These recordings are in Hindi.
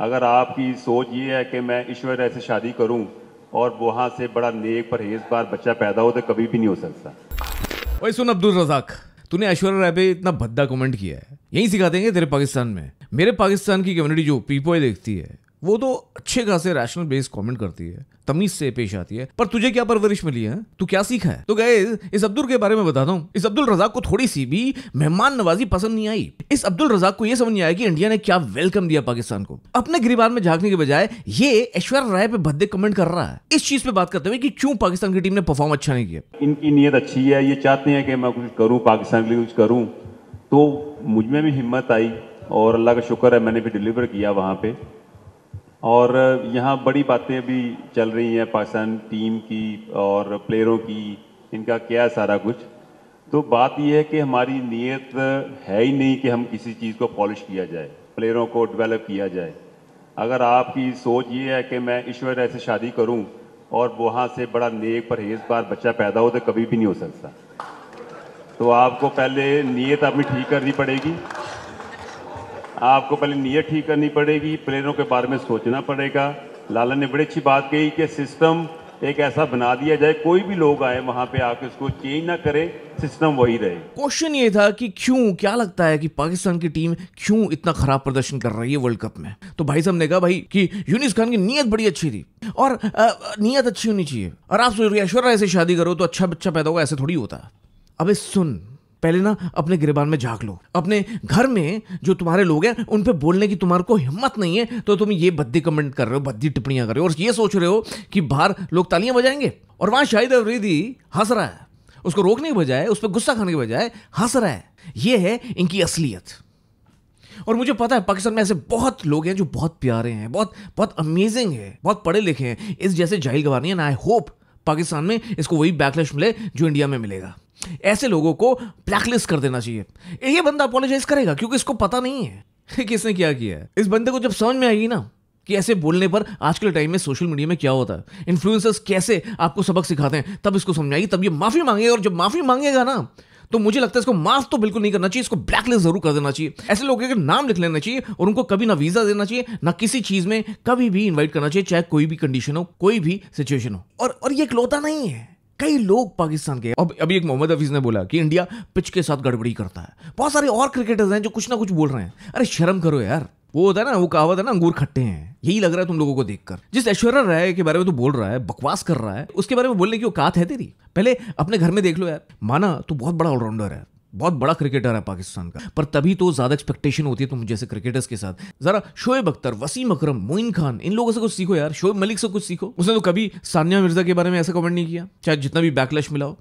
अगर आपकी सोच ये है कि मैं ईश्वर ऐसे शादी करूं और वहां से बड़ा नेक परहेजगार बच्चा पैदा हो तो कभी भी नहीं हो सकता वही सुन अब्दुल रजाक तूने ऐश्वर्य राय पे इतना भद्दा कमेंट किया है यही सिखाते हैं तेरे पाकिस्तान में मेरे पाकिस्तान की कम्युनिटी जो पीपो देखती है वो तो अच्छे खासे रैशनल बेस कमेंट करती है तमीज से पेश आती है पर तुझे क्या परवरिश मिली है तू क्या सीखा है तो गए इस अब्दुल के बारे में बताता हूँ इस अब्दुल रजाक को थोड़ी सी भी मेहमान नवाजी पसंद नहीं आई इस अब्दुल रजाक को यह समझ नहीं आया कि इंडिया ने क्या वेलकम दिया पाकिस्तान को अपने गिरिबान में झांकने के बजाय ये ऐश्वर्या राय पे भद्दे कमेंट कर रहा है इस चीज पे बात करते हुए कि क्यों पाकिस्तान की टीम ने परफॉर्म अच्छा नहीं किया इनकी नीयत अच्छी है ये चाहते हैं कि मैं कुछ करूँ पाकिस्तान के लिए कुछ करूँ तो मुझ में भी हिम्मत आई और अल्लाह का शुक्र है मैंने भी डिलीवर किया वहाँ पे और यहाँ बड़ी बातें अभी चल रही हैं पाकिस्तान टीम की और प्लेयरों की इनका क्या है सारा कुछ तो बात यह है कि हमारी नीयत है ही नहीं कि हम किसी चीज़ को पॉलिश किया जाए प्लेयरों को डेवलप किया जाए अगर आपकी सोच ये है कि मैं ईश्वर ऐसे शादी करूं और वहाँ से बड़ा नेक परहेज बार बच्चा पैदा हो तो कभी भी नहीं हो सकता तो आपको पहले नीयत अपनी ठीक करनी पड़ेगी आपको पहले नीयत ठीक करनी पड़ेगी प्लेयरों के बारे में सोचना पड़ेगा लालन ने बड़ी अच्छी बात कही कि सिस्टम एक ऐसा बना दिया जाए कोई भी लोग आए वहां पे आके इसको चेंज ना करे सिस्टम वही रहे क्वेश्चन ये था कि क्यों क्या लगता है कि पाकिस्तान की टीम क्यों इतना खराब प्रदर्शन कर रही है वर्ल्ड कप में तो भाई साहब ने कहा भाई कि यूनिस खान की नीयत बड़ी अच्छी थी और नीयत अच्छी होनी चाहिए और आप सोच रहे राय से शादी करो तो अच्छा बच्चा पैदा होगा ऐसे थोड़ी होता है अबे सुन पहले ना अपने गिरबान में झाक लो अपने घर में जो तुम्हारे लोग हैं उन पर बोलने की तुम्हारे को हिम्मत नहीं है तो तुम ये बद्दी कमेंट कर रहे हो बद्दी टिप्पणियां कर रहे हो और ये सोच रहे हो कि बाहर लोग तालियां बजाएंगे और वहां शाहिद अफरीदी हंस रहा है उसको रोकने के बजाय उस पर गुस्सा खाने के बजाय हंस रहा है यह है इनकी असलियत और मुझे पता है पाकिस्तान में ऐसे बहुत लोग हैं जो बहुत प्यारे हैं बहुत बहुत अमेजिंग है बहुत पढ़े लिखे हैं इस जैसे जाहिल गवानी एंड आई होप पाकिस्तान में इसको वही बैकलैश मिले जो इंडिया में मिलेगा ऐसे लोगों को ब्लैकलिस्ट कर देना चाहिए ये बंदा अपोलोजाइज करेगा क्योंकि इसको पता नहीं है कि इसने क्या किया है इस बंदे को जब समझ में आएगी ना कि ऐसे बोलने पर आज के टाइम में सोशल मीडिया में क्या होता है इन्फ्लुएंसर्स कैसे आपको सबक सिखाते हैं तब इसको आएगी तब ये माफ़ी मांगेगा और जब माफ़ी मांगेगा ना तो मुझे लगता है इसको माफ तो बिल्कुल नहीं करना चाहिए इसको ब्लैकलिस्ट जरूर कर देना चाहिए ऐसे लोगों के नाम लिख लेना चाहिए और उनको कभी ना वीजा देना चाहिए ना किसी चीज में कभी भी इन्वाइट करना चाहिए चाहे कोई भी कंडीशन हो कोई भी सिचुएशन हो और और ये इकलौता नहीं है कई लोग पाकिस्तान के अब अभी एक मोहम्मद हफीज ने बोला कि इंडिया पिच के साथ गड़बड़ी करता है बहुत सारे और क्रिकेटर्स हैं जो कुछ ना कुछ बोल रहे हैं अरे शर्म करो यार वो होता है ना वो कहावत है ना अंगूर खट्टे हैं यही लग रहा है तुम लोगों को देखकर जिस ऐश्वर्य राय के बारे में तू बोल रहा है बकवास कर रहा है उसके बारे में बोलने की औकात है तेरी पहले अपने घर में देख लो यार माना तू बहुत बड़ा ऑलराउंडर है बहुत बड़ा क्रिकेटर है पाकिस्तान का पर तभी तो ज़्यादा एक्सपेक्टेशन होती है तुम जैसे क्रिकेटर्स के साथ ज़रा शोएब अख्तर वसीम अकरम मोइन खान इन लोगों से कुछ सीखो यार शोएब मलिक से कुछ सीखो उसने तो कभी सानिया मिर्जा के बारे में ऐसा कमेंट नहीं किया चाहे जितना भी बैकलैश मिला हो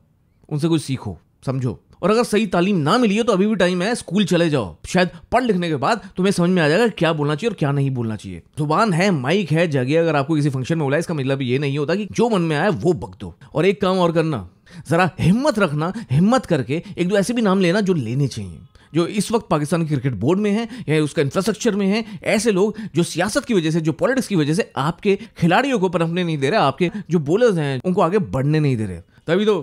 उनसे कुछ सीखो समझो और अगर सही तालीम ना मिली है तो अभी भी टाइम है स्कूल चले जाओ शायद पढ़ लिखने के बाद तुम्हें समझ में आ जाएगा क्या बोलना चाहिए और क्या नहीं बोलना चाहिए जुबान है माइक है जगह अगर आपको किसी फंक्शन में बोला इसका मतलब ये नहीं होता कि जो मन में आया वो बक दो और एक काम और करना ज़रा हिम्मत रखना हिम्मत करके एक दो ऐसे भी नाम लेना जो लेने चाहिए जो इस वक्त पाकिस्तान क्रिकेट बोर्ड में है या उसका इंफ्रास्ट्रक्चर में है ऐसे लोग जो सियासत की वजह से जो पॉलिटिक्स की वजह से आपके खिलाड़ियों को पनपने नहीं दे रहे आपके जो बॉलर्स हैं उनको आगे बढ़ने नहीं दे रहे तभी तो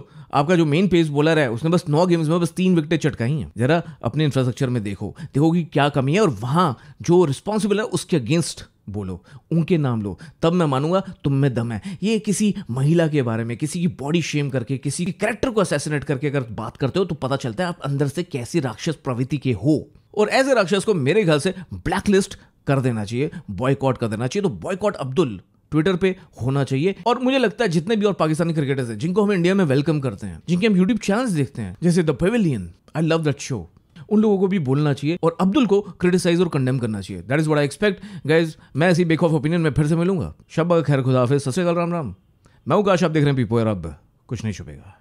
आपका जो मेन पेस बॉलर है उसने बस नौ गेम्स में बस तीन विकेटें चटकाई हैं जरा अपने इंफ्रास्ट्रक्चर में देखो देखो कि क्या कमी है और वहाँ जो रिस्पॉन्सिबल है उसके अगेंस्ट बोलो उनके नाम लो तब मैं मानूंगा तुम में दम है ये किसी महिला के बारे में किसी की बॉडी शेम करके किसी के कैरेक्टर को असैसिनेट करके अगर बात करते हो तो पता चलता है आप अंदर से कैसी राक्षस प्रवृत्ति के हो और ऐसे राक्षस को मेरे ख्याल से ब्लैकलिस्ट कर देना चाहिए बॉयकॉट कर देना चाहिए तो बॉयकॉट अब्दुल ट्विटर पे होना चाहिए और मुझे लगता है जितने भी और पाकिस्तानी क्रिकेटर्स हैं जिनको हम इंडिया में वेलकम करते हैं जिनके हम यूट्यूब चैनल देखते हैं जैसे the Pavilion I love that show उन लोगों को भी बोलना चाहिए और अब्दुल को क्रिटिसाइज और कंडेम करना चाहिए that is what I expect guys मैं ऐसी बेक ऑफ ओपिनियन में फिर से मिलूंगा शब खैर खुदाफिज सत राम राम मैं हूँ काश आप देख रहे हैं पीपो रब कुछ नहीं छुपेगा